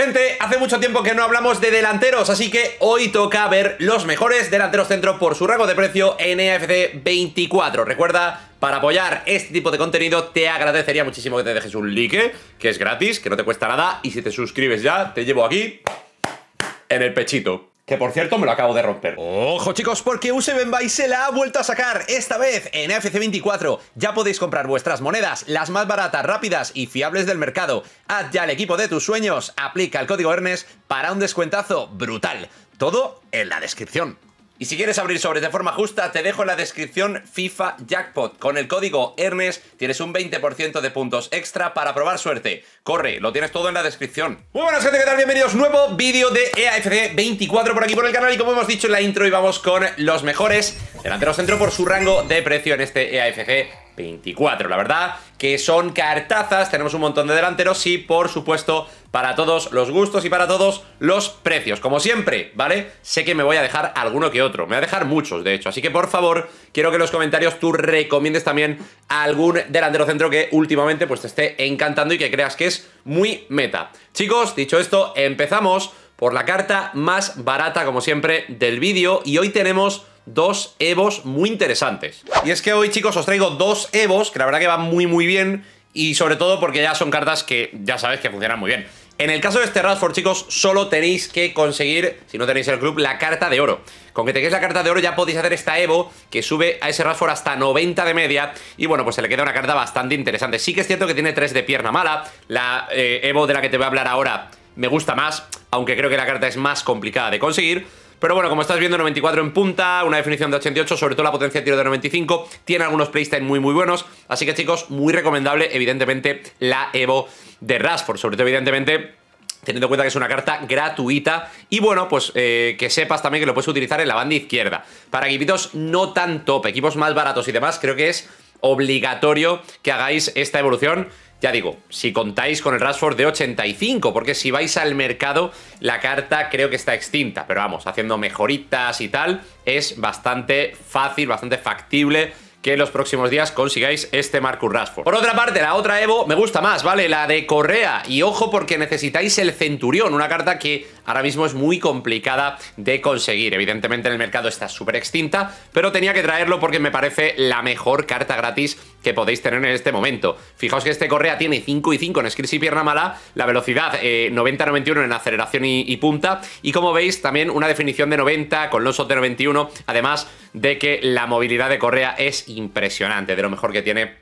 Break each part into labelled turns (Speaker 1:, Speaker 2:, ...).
Speaker 1: Gente, hace mucho tiempo que no hablamos de delanteros, así que hoy toca ver los mejores delanteros centro por su rango de precio en 24. E Recuerda, para apoyar este tipo de contenido te agradecería muchísimo que te dejes un like, que es gratis, que no te cuesta nada, y si te suscribes ya, te llevo aquí en el pechito. Que por cierto me lo acabo de romper. Ojo chicos, porque USE y se la ha vuelto a sacar, esta vez en FC24. Ya podéis comprar vuestras monedas, las más baratas, rápidas y fiables del mercado. Haz ya el equipo de tus sueños, aplica el código ERNES para un descuentazo brutal. Todo en la descripción. Y si quieres abrir sobres de forma justa, te dejo en la descripción FIFA Jackpot. Con el código ERNES tienes un 20% de puntos extra para probar suerte. Corre, lo tienes todo en la descripción. Muy buenas gente, ¿qué tal? Bienvenidos nuevo vídeo de EAFC 24 por aquí por el canal. Y como hemos dicho en la intro, íbamos vamos con los mejores delanteros centro por su rango de precio en este EAFC 24. La verdad que son cartazas, tenemos un montón de delanteros y por supuesto para todos los gustos y para todos los precios. Como siempre, ¿vale? Sé que me voy a dejar alguno que otro, me voy a dejar muchos de hecho, así que por favor quiero que en los comentarios tú recomiendes también algún delantero centro que últimamente pues te esté encantando y que creas que es muy meta. Chicos, dicho esto, empezamos por la carta más barata como siempre del vídeo y hoy tenemos dos Evos muy interesantes. Y es que hoy, chicos, os traigo dos Evos que la verdad que van muy, muy bien y sobre todo porque ya son cartas que ya sabéis que funcionan muy bien. En el caso de este Rashford, chicos, solo tenéis que conseguir, si no tenéis el club, la carta de oro. Con que tengáis la carta de oro ya podéis hacer esta Evo, que sube a ese Rashford hasta 90 de media, y bueno, pues se le queda una carta bastante interesante. Sí que es cierto que tiene tres de pierna mala, la eh, Evo de la que te voy a hablar ahora me gusta más, aunque creo que la carta es más complicada de conseguir, pero bueno, como estás viendo, 94 en punta, una definición de 88, sobre todo la potencia de tiro de 95. Tiene algunos playstyle muy, muy buenos. Así que, chicos, muy recomendable, evidentemente, la Evo de Rashford. Sobre todo, evidentemente, teniendo en cuenta que es una carta gratuita y bueno, pues eh, que sepas también que lo puedes utilizar en la banda izquierda. Para equipitos no tan top, equipos más baratos y demás, creo que es obligatorio que hagáis esta evolución ya digo, si contáis con el Rashford de 85, porque si vais al mercado, la carta creo que está extinta, pero vamos, haciendo mejoritas y tal, es bastante fácil, bastante factible que en los próximos días consigáis este Marcus Rashford. Por otra parte, la otra Evo me gusta más, ¿vale? La de Correa. Y ojo porque necesitáis el Centurión, una carta que ahora mismo es muy complicada de conseguir. Evidentemente en el mercado está súper extinta, pero tenía que traerlo porque me parece la mejor carta gratis que podéis tener en este momento. Fijaos que este Correa tiene 5 y 5 en skills y pierna mala, la velocidad 90-91 eh, en aceleración y, punta, y como veis también una definición de 90 con los de 91, además de que la movilidad de Correa es impresionante, de lo mejor que tiene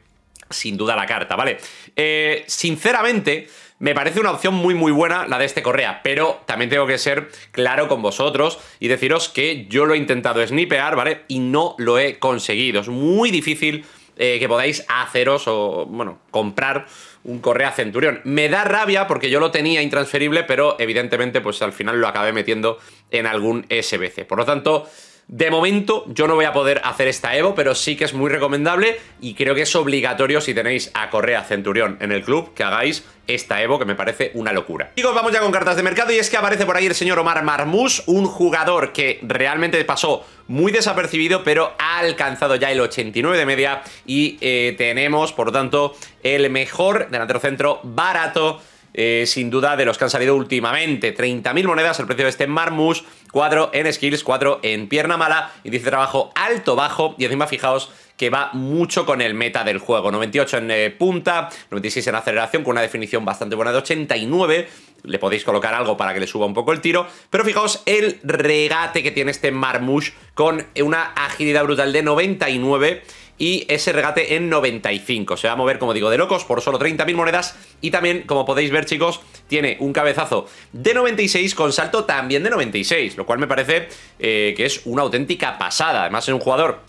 Speaker 1: sin duda la carta, ¿vale? Eh, sinceramente... Me parece una opción muy muy buena la de este Correa, pero también tengo que ser claro con vosotros y deciros que yo lo he intentado snipear, ¿vale? Y no lo he conseguido. Es muy difícil eh, que podáis haceros o, bueno, comprar un Correa Centurión. Me da rabia porque yo lo tenía intransferible, pero evidentemente pues al final lo acabé metiendo en algún SBC. Por lo tanto... De momento yo no voy a poder hacer esta Evo, pero sí que es muy recomendable y creo que es obligatorio si tenéis a Correa Centurión en el club que hagáis esta Evo, que me parece una locura. Chicos, vamos ya con cartas de mercado y es que aparece por ahí el señor Omar Marmus, un jugador que realmente pasó muy desapercibido, pero ha alcanzado ya el 89 de media y eh, tenemos, por lo tanto, el mejor delantero centro barato eh, sin duda de los que han salido últimamente. 30.000 monedas el precio de este Marmush 4 en skills, 4 en pierna mala, y de trabajo alto, bajo y encima fijaos que va mucho con el meta del juego. 98 en eh, punta, 96 en aceleración, con una definición bastante buena de 89. Le podéis colocar algo para que le suba un poco el tiro. Pero fijaos el regate que tiene este Marmush con una agilidad brutal de 99 y ese regate en 95. Se va a mover, como digo, de locos por solo 30.000 monedas y también, como podéis ver, chicos, tiene un cabezazo de 96 con salto también de 96, lo cual me parece eh, que es una auténtica pasada. Además es un jugador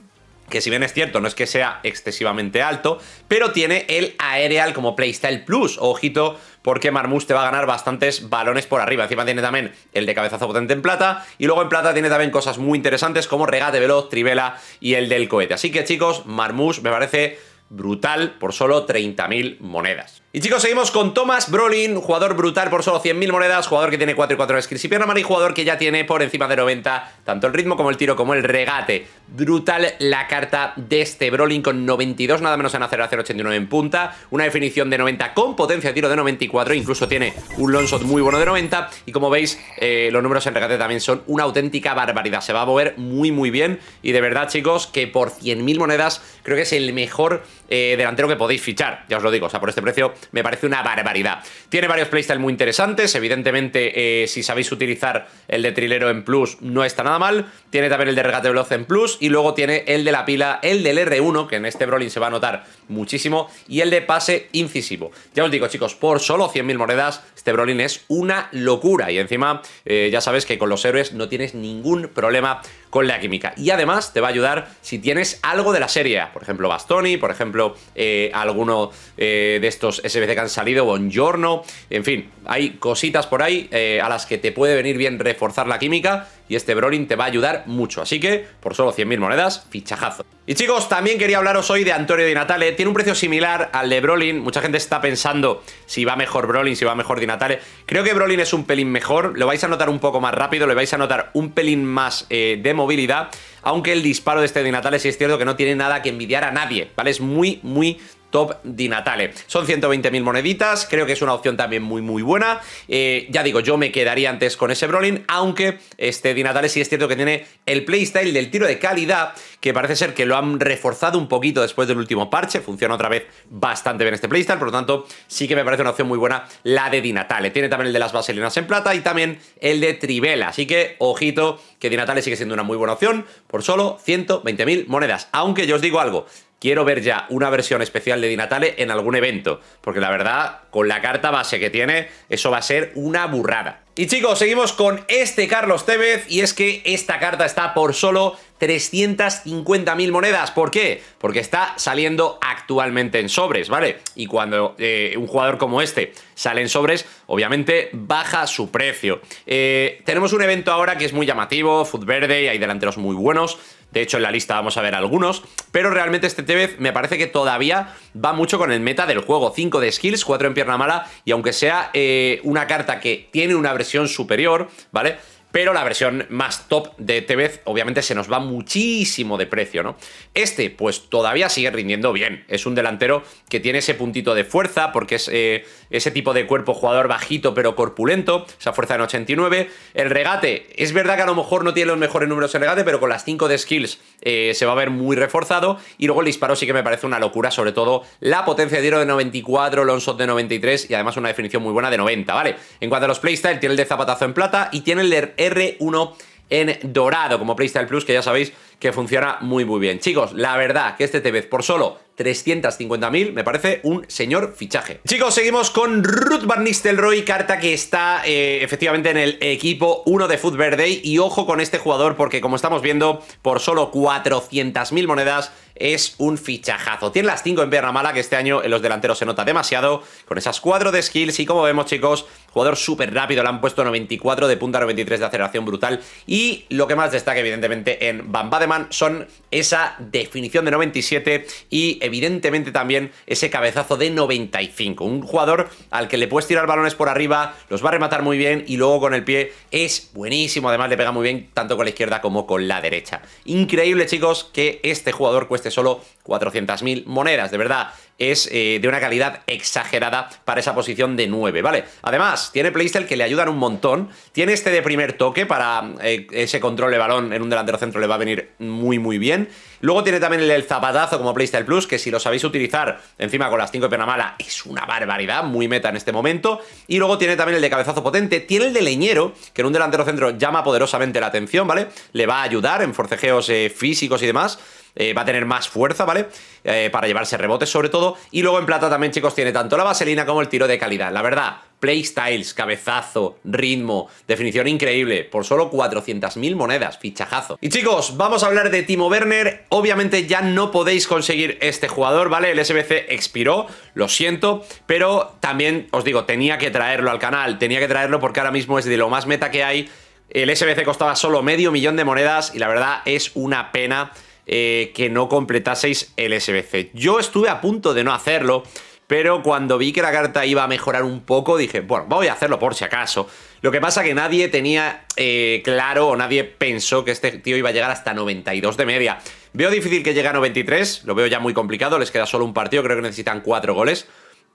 Speaker 1: que si bien es cierto, no es que sea excesivamente alto, pero tiene el Aerial como Playstyle Plus. Ojito, porque Marmus te va a ganar bastantes balones por arriba. Encima tiene también el de cabezazo potente en plata y luego en plata tiene también cosas muy interesantes como regate veloz, trivela y el del cohete. Así que chicos, Marmus me parece brutal por solo 30.000 monedas. Y chicos, seguimos con Thomas Brolin, jugador brutal por solo 100.000 monedas, jugador que tiene 4 y 4 skills y pierna mala y jugador que ya tiene por encima de 90 tanto el ritmo como el tiro como el regate. Brutal la carta de este Brolin con 92 nada menos en a 89 en punta, una definición de 90 con potencia de tiro de 94, incluso tiene un long shot muy bueno de 90 y como veis eh, los números en regate también son una auténtica barbaridad, se va a mover muy muy bien y de verdad chicos que por 100.000 monedas creo que es el mejor eh, delantero que podéis fichar, ya os lo digo, o sea por este precio me parece una barbaridad. Tiene varios playstyles muy interesantes, evidentemente eh, si sabéis utilizar el de trilero en plus no está nada mal, tiene también el de regate veloz en plus y luego tiene el de la pila, el del R1, que en este Brolin se va a notar muchísimo, y el de pase incisivo. Ya os digo chicos, por solo 100.000 monedas, este Brolin es una locura y encima eh, ya sabéis que con los héroes no tienes ningún problema con la química. Y además te va a ayudar si tienes algo de la serie, por ejemplo Bastoni, por ejemplo eh, alguno eh, de estos SBC que han salido, Bongiorno, en fin, hay cositas por ahí eh, a las que te puede venir bien reforzar la química y este Brolin te va a ayudar mucho. Así que, por solo 100.000 monedas, fichajazo. Y chicos, también quería hablaros hoy de Antonio Di Natale. Tiene un precio similar al de Brolin. Mucha gente está pensando si va mejor Brolin, si va mejor Di Natale. Creo que Brolin es un pelín mejor. Lo vais a notar un poco más rápido, Le vais a notar un pelín más eh, de movilidad. Aunque el disparo de este Di Natale sí es cierto que no tiene nada que envidiar a nadie, ¿vale? Es muy, muy Top di Natale. Son 120.000 moneditas, creo que es una opción también muy muy buena. Eh, ya digo, yo me quedaría antes con ese Brolin, aunque este Di Natale sí es cierto que tiene el playstyle del tiro de calidad, que parece ser que lo han reforzado un poquito después del último parche, funciona otra vez bastante bien este playstyle, por lo tanto sí que me parece una opción muy buena la de Di Natale. Tiene también el de las vaselinas en plata y también el de Tribela así que ojito que Di Natale sigue siendo una muy buena opción por solo 120.000 monedas, aunque yo os digo algo, quiero ver ya una versión especial de Dinatale en algún evento, porque la verdad, con la carta base que tiene, eso va a ser una burrada. Y chicos, seguimos con este Carlos Tevez, y es que esta carta está por solo 350.000 monedas. ¿Por qué? Porque está saliendo actualmente en sobres, ¿vale? Y cuando eh, un jugador como este sale en sobres, obviamente baja su precio. Eh, tenemos un evento ahora que es muy llamativo, Food Verde, y hay delanteros muy buenos, de hecho, en la lista vamos a ver algunos. Pero realmente este Tevez me parece que todavía va mucho con el meta del juego. 5 de skills, 4 en pierna mala. Y aunque sea eh, una carta que tiene una versión superior, ¿vale? pero la versión más top de Tevez obviamente se nos va muchísimo de precio, ¿no? Este pues todavía sigue rindiendo bien, es un delantero que tiene ese puntito de fuerza porque es eh, ese tipo de cuerpo jugador bajito pero corpulento, esa fuerza en 89, el regate, es verdad que a lo mejor no tiene los mejores números en regate, pero con las 5 de skills eh, se va a ver muy reforzado y luego el disparo sí que me parece una locura, sobre todo la potencia de tiro de 94, el shot de 93 y además una definición muy buena de 90, ¿vale? En cuanto a los playstyle, tiene el de zapatazo en plata y tiene el de R1 en dorado, como PlayStyle Plus, que ya sabéis que funciona muy muy bien. Chicos, la verdad que este Tevez por solo 350.000 me parece un señor fichaje. Chicos, seguimos con Ruth Van Nistelrooy, carta que está eh, efectivamente en el equipo 1 de Foot Verde y ojo con este jugador porque como estamos viendo, por solo 400.000 monedas es un fichajazo. Tiene las 5 en pierna mala, que este año en los delanteros se nota demasiado, con esas 4 de skills y como vemos chicos, Jugador súper rápido, le han puesto 94 de punta 93 de aceleración brutal. Y lo que más destaca, evidentemente, en Van son esa definición de 97 y, evidentemente, también ese cabezazo de 95. Un jugador al que le puedes tirar balones por arriba, los va a rematar muy bien y luego con el pie es buenísimo. Además, le pega muy bien tanto con la izquierda como con la derecha. Increíble, chicos, que este jugador cueste solo 400.000 monedas. De verdad, es eh, de una calidad exagerada para esa posición de 9, ¿vale? Además, tiene playstyle que le ayudan un montón. Tiene este de primer toque para eh, ese control de balón en un delantero centro le va a venir muy, muy bien. Luego tiene también el, zapadazo zapatazo como playstyle plus, que si lo sabéis utilizar encima con las 5 de pena mala es una barbaridad, muy meta en este momento. Y luego tiene también el de cabezazo potente. Tiene el de leñero, que en un delantero centro llama poderosamente la atención, ¿vale? Le va a ayudar en forcejeos eh, físicos y demás. Eh, va a tener más fuerza, ¿vale? Eh, para llevarse rebotes sobre todo. Y luego en plata también, chicos, tiene tanto la vaselina como el tiro de calidad. La verdad, playstyles, cabezazo, ritmo, definición increíble, por solo 400.000 monedas, fichajazo. Y chicos, vamos a hablar de Timo Werner, obviamente ya no podéis conseguir este jugador, ¿vale? El SBC expiró, lo siento, pero también os digo, tenía que traerlo al canal, tenía que traerlo porque ahora mismo es de lo más meta que hay, el SBC costaba solo medio millón de monedas y la verdad es una pena eh, que no completaseis el SBC. Yo estuve a punto de no hacerlo, pero cuando vi que la carta iba a mejorar un poco, dije, bueno, voy a hacerlo por si acaso. Lo que pasa que nadie tenía eh, claro o nadie pensó que este tío iba a llegar hasta 92 de media. Veo difícil que llegue a 93, lo veo ya muy complicado, les queda solo un partido, creo que necesitan 4 goles.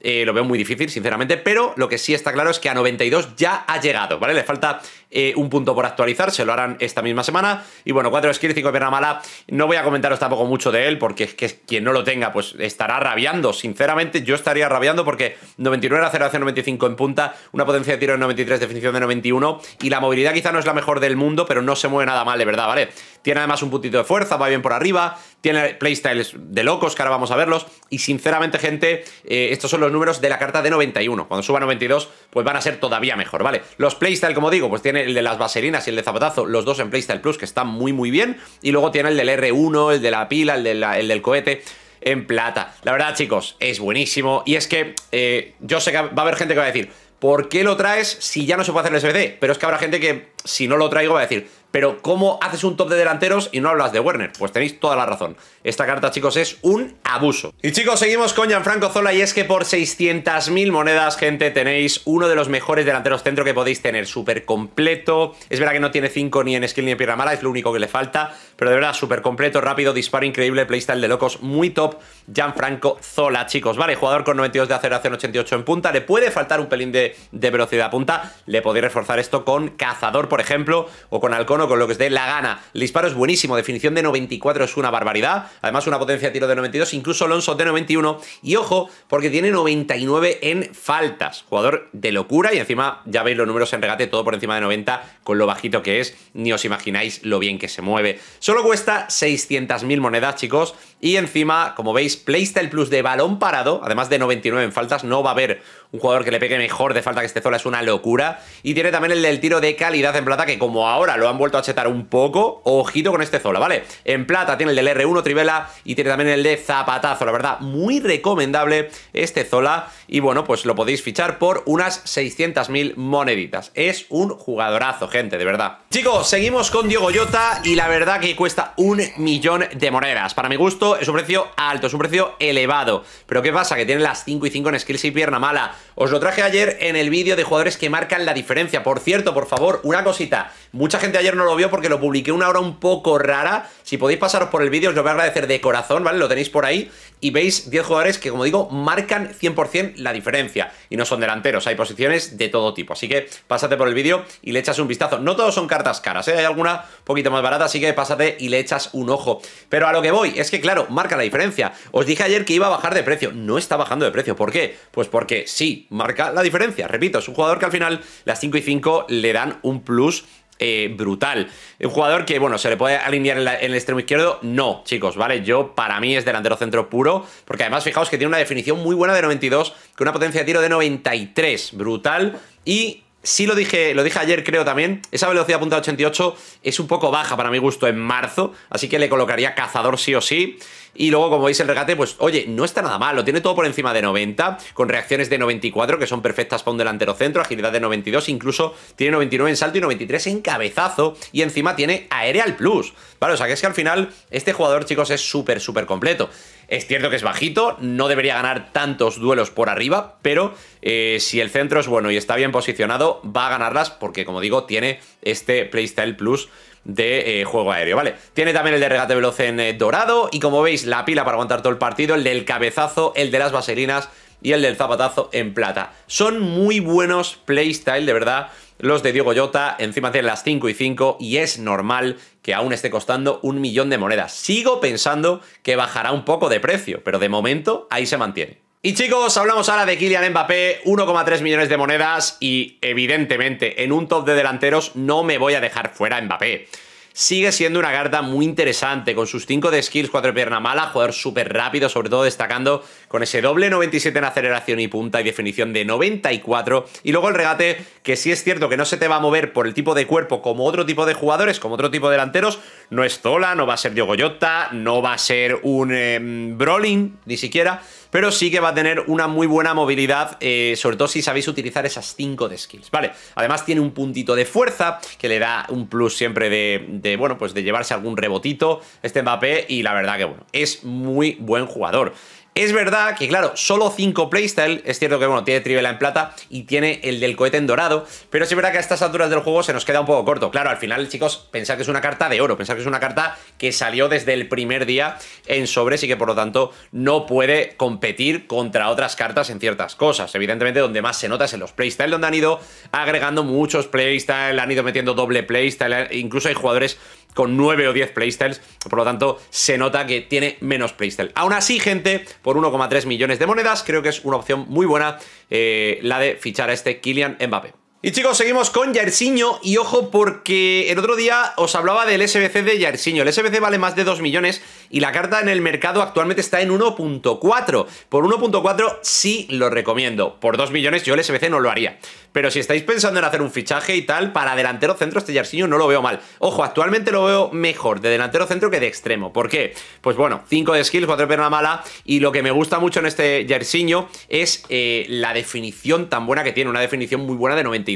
Speaker 1: Eh, lo veo muy difícil, sinceramente, pero lo que sí está claro es que a 92 ya ha llegado, ¿vale? Le falta eh, un punto por actualizar, se lo harán esta misma semana. Y bueno, 4 skill, 5 pierna mala, no voy a comentaros tampoco mucho de él, porque es que quien no lo tenga, pues estará rabiando, sinceramente, yo estaría rabiando porque 99 aceleración 95 en punta, una potencia de tiro en 93, definición de 91, y la movilidad quizá no es la mejor del mundo, pero no se mueve nada mal, de verdad, ¿vale? Tiene además un puntito de fuerza, va bien por arriba, tiene playstyles de locos, que ahora vamos a verlos. Y sinceramente, gente, eh, estos son los números de la carta de 91. Cuando suba 92, pues van a ser todavía mejor, ¿vale? Los playstyle, como digo, pues tiene el de las vaselinas y el de zapatazo, los dos en playstyle plus, que están muy, muy bien. Y luego tiene el del R1, el de la pila, el, el del cohete en plata. La verdad, chicos, es buenísimo. Y es que eh, yo sé que va a haber gente que va a decir, ¿por qué lo traes si ya no se puede hacer el SBC? Pero es que habrá gente que, si no lo traigo, va a decir, pero ¿cómo haces un top de delanteros y no hablas de Werner? Pues tenéis toda la razón. Esta carta, chicos, es un abuso. Y chicos, seguimos con Gianfranco Zola y es que por 600.000 monedas, gente, tenéis uno de los mejores delanteros centro que podéis tener. Súper completo. Es verdad que no tiene 5 ni en skill ni en pierna mala, es lo único que le falta. Pero de verdad, súper completo, rápido, disparo increíble, playstyle de locos, muy top. Gianfranco Zola, chicos. Vale, jugador con 92 de aceleración, 88 en punta. Le puede faltar un pelín de, velocidad a punta. Le podéis reforzar esto con cazador, por ejemplo, o con halcón con lo que os dé la gana. El disparo es buenísimo, definición de 94 es una barbaridad. Además, una potencia de tiro de 92, incluso Alonso de 91. Y ojo, porque tiene 99 en faltas. Jugador de locura y encima ya veis los números en regate, todo por encima de 90, con lo bajito que es. Ni os imagináis lo bien que se mueve. Solo cuesta 600.000 monedas, chicos. Y encima, como veis, Playstyle Plus de balón parado, además de 99 en faltas, no va a haber un jugador que le pegue mejor de falta que este Zola, es una locura. Y tiene también el del tiro de calidad en plata, que como ahora lo han vuelto a chetar un poco, ojito con este Zola, ¿vale? En plata tiene el del R1 Trivela y tiene también el de Zapatazo, la verdad, muy recomendable este Zola. Y bueno, pues lo podéis fichar por unas 600.000 moneditas. Es un jugadorazo, gente, de verdad. Chicos, seguimos con Diego Yota y la verdad que cuesta un millón de monedas. Para mi gusto es un precio alto, es un precio elevado. Pero ¿qué pasa? Que tiene las 5 y 5 en skills y pierna mala. Os lo traje ayer en el vídeo de jugadores que marcan la diferencia. Por cierto, por favor, una cosita. Mucha gente ayer no lo vio porque lo publiqué una hora un poco rara. Si podéis pasaros por el vídeo, os lo voy a agradecer de corazón, ¿vale? Lo tenéis por ahí. Y veis 10 jugadores que, como digo, marcan 100% la diferencia. Y no son delanteros, hay posiciones de todo tipo. Así que pásate por el vídeo y le echas un vistazo. No todos son cartas caras, ¿eh? Hay alguna poquito más barata, así que pásate y le echas un ojo. Pero a lo que voy es que, claro, marca la diferencia. Os dije ayer que iba a bajar de precio. No está bajando de precio. ¿Por qué? Pues porque sí, marca la diferencia. Repito, es un jugador que al final las 5 y 5 le dan un plus eh, brutal. Un jugador que, bueno, ¿se le puede alinear en, en, el extremo izquierdo? No, chicos, ¿vale? Yo, para mí, es delantero centro puro, porque además, fijaos que tiene una definición muy buena de 92, con una potencia de tiro de 93, brutal, y sí lo dije, lo dije ayer, creo también. Esa velocidad punta 88 es un poco baja para mi gusto en marzo, así que le colocaría cazador sí o sí. Y luego, como veis, el regate, pues, oye, no está nada mal. Lo tiene todo por encima de 90, con reacciones de 94, que son perfectas para un delantero centro, agilidad de 92, incluso tiene 99 en salto y 93 en cabezazo. Y encima tiene Aerial Plus. Vale, o sea, que es que al final, este jugador, chicos, es súper, súper completo. Es cierto que es bajito, no debería ganar tantos duelos por arriba, pero eh, si el centro es bueno y está bien posicionado, va a ganarlas porque, como digo, tiene este Playstyle Plus de eh, juego aéreo, ¿vale? Tiene también el de regate veloz en eh, dorado y como veis la pila para aguantar todo el partido, el del cabezazo, el de las vaselinas y el del zapatazo en plata. Son muy buenos playstyle, de verdad los de Diego Jota, encima tienen las 5 y 5 y es normal que aún esté costando un millón de monedas. Sigo pensando que bajará un poco de precio, pero de momento ahí se mantiene. Y chicos, hablamos ahora de Kylian Mbappé, 1,3 millones de monedas y evidentemente en un top de delanteros no me voy a dejar fuera Mbappé sigue siendo una carta muy interesante, con sus 5 de skills, 4 de pierna mala, jugador súper rápido, sobre todo destacando con ese doble 97 en aceleración y punta y definición de 94. Y luego el regate, que sí es cierto que no se te va a mover por el tipo de cuerpo como otro tipo de jugadores, como otro tipo de delanteros, no es Zola, no va a ser Diogo Jota, no va a ser un em, Brolin, ni siquiera, pero sí que va a tener una muy buena movilidad, eh, sobre todo si sabéis utilizar esas 5 de skills, ¿vale? Además tiene un puntito de fuerza que le da un plus siempre de, de, bueno, pues de llevarse algún rebotito este Mbappé y la verdad que, bueno, es muy buen jugador. Es verdad que, claro, solo 5 playstyle, es cierto que, bueno, tiene Trivela en plata y tiene el del cohete en dorado, pero es verdad que a estas alturas del juego se nos queda un poco corto. Claro, al final, chicos, pensar que es una carta de oro, pensad que es una carta que salió desde el primer día en sobres y que, por lo tanto, no puede competir contra otras cartas en ciertas cosas. Evidentemente, donde más se nota es en los playstyle, donde han ido agregando muchos playstyle, han ido metiendo doble playstyle, eh, incluso hay jugadores con 9 o 10 playstyles, por lo tanto se nota que tiene menos playstyle. Aún así, gente, por 1,3 millones de monedas, creo que es una opción muy buena eh, la de fichar a este Kylian Mbappé. Y chicos, seguimos con Yersiño. y ojo porque el otro día os hablaba del SBC de Yersiño. El SBC vale más de 2 millones y la carta en el mercado actualmente está en 1.4. Por 1.4 sí lo recomiendo. Por 2 millones yo el SBC no lo haría. Pero si estáis pensando en hacer un fichaje y tal, para delantero centro este Yersiño no lo veo mal. Ojo, actualmente lo veo mejor de delantero centro que de extremo. ¿Por qué? Pues bueno, 5 de skills, 4 de mala y lo que me gusta mucho en este Yersiño es eh, la definición tan buena que tiene. Una definición muy buena de 90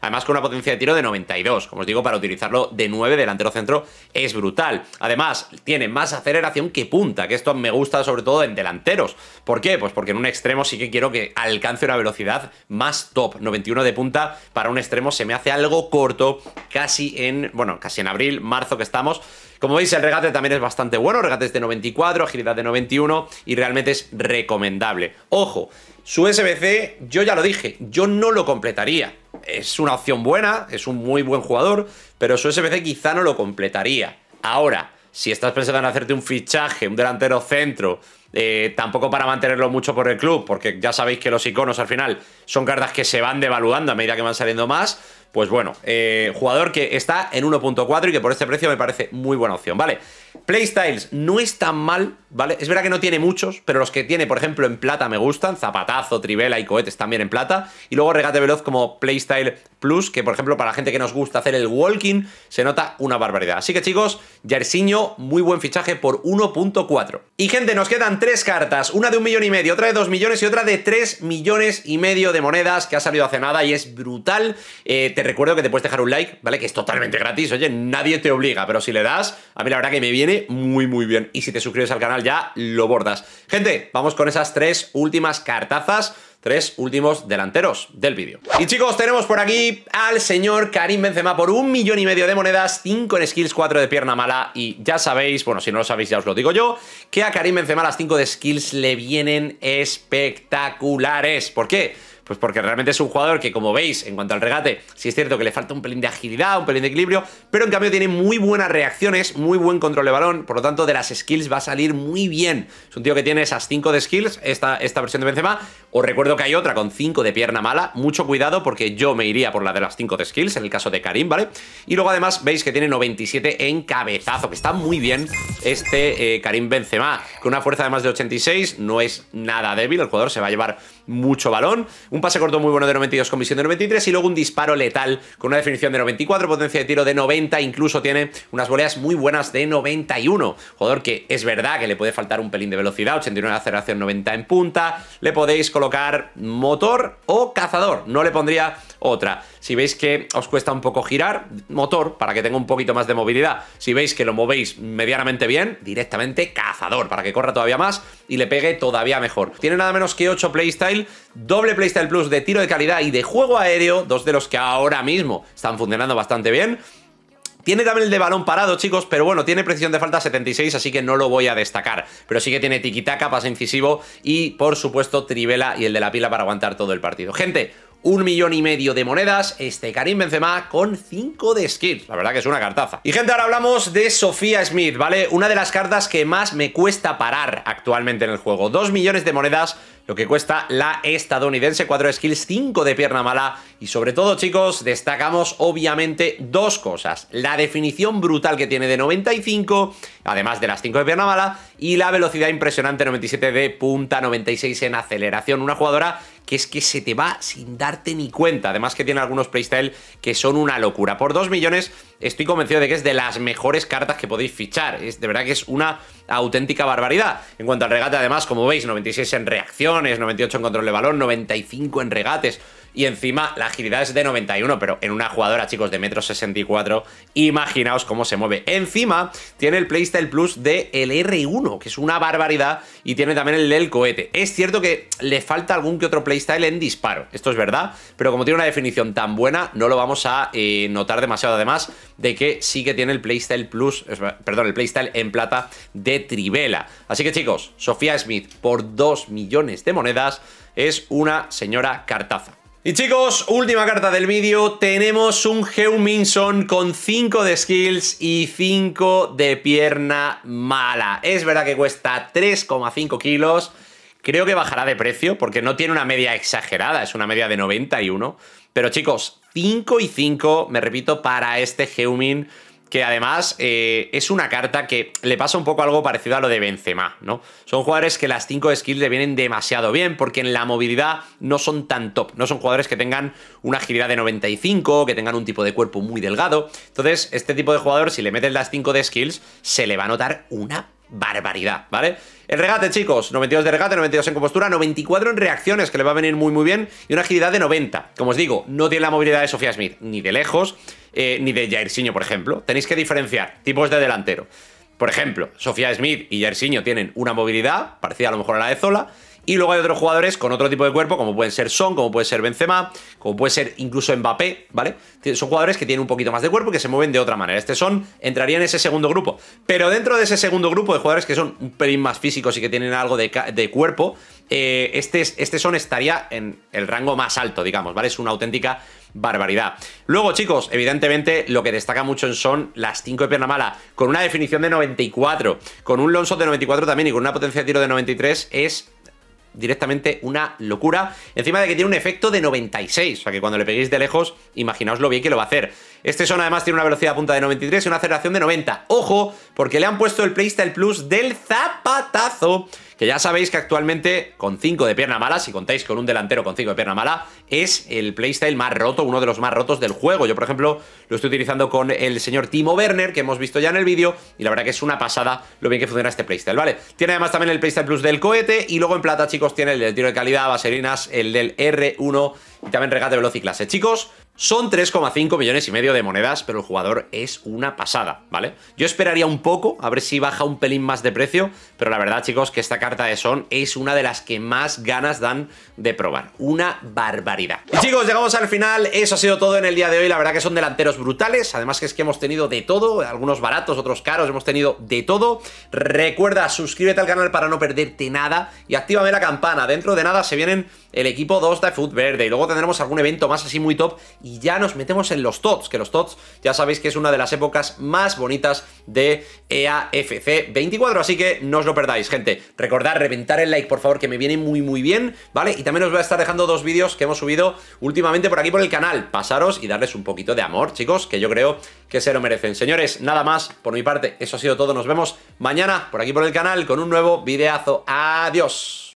Speaker 1: además con una potencia de tiro de 92. Como os digo, para utilizarlo de 9 delantero centro es brutal. Además, tiene más aceleración que punta, que esto me gusta sobre todo en delanteros. ¿Por qué? Pues porque en un extremo sí que quiero que alcance una velocidad más top. 91 de punta para un extremo se me hace algo corto, casi en, bueno, casi en abril, marzo que estamos. Como veis, el regate también es bastante bueno, regates de 94, agilidad de 91 y realmente es recomendable. Ojo, su SBC, yo ya lo dije, yo no lo completaría. Es una opción buena, es un muy buen jugador, pero su SBC quizá no lo completaría. Ahora, si estás pensando en hacerte un fichaje, un delantero centro, eh, tampoco para mantenerlo mucho por el club, porque ya sabéis que los iconos al final son cartas que se van devaluando a medida que van saliendo más. Pues bueno, eh, jugador que está en 1.4 y que por este precio me parece muy buena opción, ¿vale? Playstyles no es tan mal, ¿vale? Es verdad que no tiene muchos, pero los que tiene, por ejemplo, en plata me gustan. Zapatazo, tribela y Cohetes también en plata. Y luego Regate Veloz como Playstyle Plus, que por ejemplo, para la gente que nos gusta hacer el walking, se nota una barbaridad. Así que chicos, Yersiño, muy buen fichaje por 1.4. Y gente, nos quedan tres cartas, una de un millón y medio, otra de dos millones y otra de tres millones y medio de monedas que ha salido hace nada y es brutal. Eh, te recuerdo que te puedes dejar un like, ¿vale? Que es totalmente gratis, oye, nadie te obliga, pero si le das, a mí la verdad que me viene muy, muy bien. Y si te suscribes al canal ya lo bordas. Gente, vamos con esas tres últimas cartazas tres últimos delanteros del vídeo. Y chicos, tenemos por aquí al señor Karim Benzema por un millón y medio de monedas, 5 en skills, 4 de pierna mala y ya sabéis, bueno, si no lo sabéis ya os lo digo yo, que a Karim Benzema las 5 de skills le vienen espectaculares. ¿Por qué? Pues porque realmente es un jugador que, como veis, en cuanto al regate, sí es cierto que le falta un pelín de agilidad, un pelín de equilibrio, pero en cambio tiene muy buenas reacciones, muy buen control de balón, por lo tanto, de las skills va a salir muy bien. Es un tío que tiene esas 5 de skills, esta, esta versión de Benzema. Os recuerdo que hay otra con 5 de pierna mala, mucho cuidado porque yo me iría por la de las 5 de skills, en el caso de Karim, ¿vale? Y luego además veis que tiene 97 en cabezazo, que está muy bien este eh, Karim Benzema, con una fuerza de más de 86, no es nada débil, el jugador se va a llevar mucho balón, un pase corto muy bueno de 92 con visión de 93 y luego un disparo letal con una definición de 94, potencia de tiro de 90, incluso tiene unas voleas muy buenas de 91. Jugador que es verdad que le puede faltar un pelín de velocidad, 89 de aceleración, 90 en punta. Le podéis colocar motor o cazador, no le pondría otra. Si veis que os cuesta un poco girar, motor para que tenga un poquito más de movilidad. Si veis que lo movéis medianamente bien, directamente cazador para que corra todavía más y le pegue todavía mejor. Tiene nada menos que 8 playstyle, doble playstyle plus de tiro de calidad y de juego aéreo, dos de los que ahora mismo están funcionando bastante bien. Tiene también el de balón parado, chicos, pero bueno, tiene precisión de falta 76, así que no lo voy a destacar. Pero sí que tiene tiquitaca, pase incisivo y, por supuesto, trivela y el de la pila para aguantar todo el partido. Gente, un millón y medio de monedas, este Karim Benzema con 5 de skills. La verdad que es una cartaza. Y gente, ahora hablamos de Sofía Smith, ¿vale? Una de las cartas que más me cuesta parar actualmente en el juego. 2 millones de monedas, lo que cuesta la estadounidense, 4 skills, 5 de pierna mala. Y sobre todo, chicos, destacamos obviamente dos cosas. La definición brutal que tiene de 95, además de las 5 de pierna mala, y la velocidad impresionante 97 de punta, 96 en aceleración. Una jugadora que es que se te va sin darte ni cuenta. Además que tiene algunos playstyle que son una locura. Por 2 millones estoy convencido de que es de las mejores cartas que podéis fichar. Es, de verdad que es una auténtica barbaridad. En cuanto al regate, además, como veis, 96 en reacciones, 98 en control de balón, 95 en regates. Y encima la agilidad es de 91, pero en una jugadora, chicos, de metro 64, imaginaos cómo se mueve. Encima tiene el Playstyle Plus de LR R1, que es una barbaridad, y tiene también el del cohete. Es cierto que le falta algún que otro Playstyle en disparo, esto es verdad, pero como tiene una definición tan buena, no lo vamos a eh, notar demasiado. Además de que sí que tiene el Playstyle Plus, perdón, el Playstyle en plata de Trivela. Así que chicos, Sofía Smith por 2 millones de monedas es una señora cartaza. Y chicos, última carta del vídeo, tenemos un Heuminson con 5 de skills y 5 de pierna mala. Es verdad que cuesta 3,5 kilos, creo que bajará de precio porque no tiene una media exagerada, es una media de 91. Pero chicos, 5 y 5, me repito, para este Heumin que además eh, es una carta que le pasa un poco algo parecido a lo de Benzema, ¿no? Son jugadores que las 5 skills le vienen demasiado bien porque en la movilidad no son tan top, no son jugadores que tengan una agilidad de 95, que tengan un tipo de cuerpo muy delgado. Entonces, este tipo de jugador, si le metes las 5 de skills, se le va a notar una barbaridad, ¿vale? El regate, chicos, 92 de regate, 92 en compostura, 94 en reacciones, que le va a venir muy muy bien, y una agilidad de 90. Como os digo, no tiene la movilidad de Sofía Smith, ni de lejos, eh, ni de Jairzinho, por ejemplo. Tenéis que diferenciar tipos de delantero. Por ejemplo, Sofía Smith y Jairzinho tienen una movilidad, parecida a lo mejor a la de Zola, y luego hay otros jugadores con otro tipo de cuerpo, como pueden ser Son, como puede ser Benzema, como puede ser incluso Mbappé, ¿vale? Son jugadores que tienen un poquito más de cuerpo y que se mueven de otra manera. Este Son entraría en ese segundo grupo. Pero dentro de ese segundo grupo de jugadores que son un pelín más físicos y que tienen algo de, cuerpo, eh, este, este Son estaría en el rango más alto, digamos, ¿vale? Es una auténtica barbaridad. Luego, chicos, evidentemente lo que destaca mucho en Son, las 5 de pierna mala, con una definición de 94, con un Lonzo de 94 también y con una potencia de tiro de 93, es directamente una locura. Encima de que tiene un efecto de 96, o sea que cuando le peguéis de lejos, imaginaos lo bien que lo va a hacer. Este son además tiene una velocidad punta de 93 y una aceleración de 90. ¡Ojo! Porque le han puesto el Playstyle Plus del zapatazo que ya sabéis que actualmente con 5 de pierna mala, si contáis con un delantero con 5 de pierna mala, es el playstyle más roto, uno de los más rotos del juego. Yo, por ejemplo, lo estoy utilizando con el señor Timo Werner, que hemos visto ya en el vídeo, y la verdad que es una pasada lo bien que funciona este playstyle, ¿vale? Tiene además también el playstyle plus del cohete, y luego en plata, chicos, tiene el del tiro de calidad, baserinas, el del R1 y también regate velocidad y clase. Chicos, son 3,5 millones y medio de monedas, pero el jugador es una pasada, ¿vale? Yo esperaría un poco, a ver si baja un pelín más de precio, pero la verdad, chicos, que esta carta de Son es una de las que más ganas dan de probar. Una barbaridad. Y chicos, llegamos al final. Eso ha sido todo en el día de hoy. La verdad que son delanteros brutales. Además que es que hemos tenido de todo, algunos baratos, otros caros, hemos tenido de todo. Recuerda, suscríbete al canal para no perderte nada y actívame la campana. Dentro de nada se vienen el equipo 2 de Food Verde y luego tendremos algún evento más así muy top y ya nos metemos en los TOTS, que los TOTS ya sabéis que es una de las épocas más bonitas de EAFC 24, así que no os lo perdáis, gente. Recordad reventar el like, por favor, que me viene muy muy bien, ¿vale? Y también os voy a estar dejando dos vídeos que hemos subido últimamente por aquí por el canal. Pasaros y darles un poquito de amor, chicos, que yo creo que se lo merecen. Señores, nada más, por mi parte, eso ha sido todo. Nos vemos mañana por aquí por el canal con un nuevo videazo. Adiós.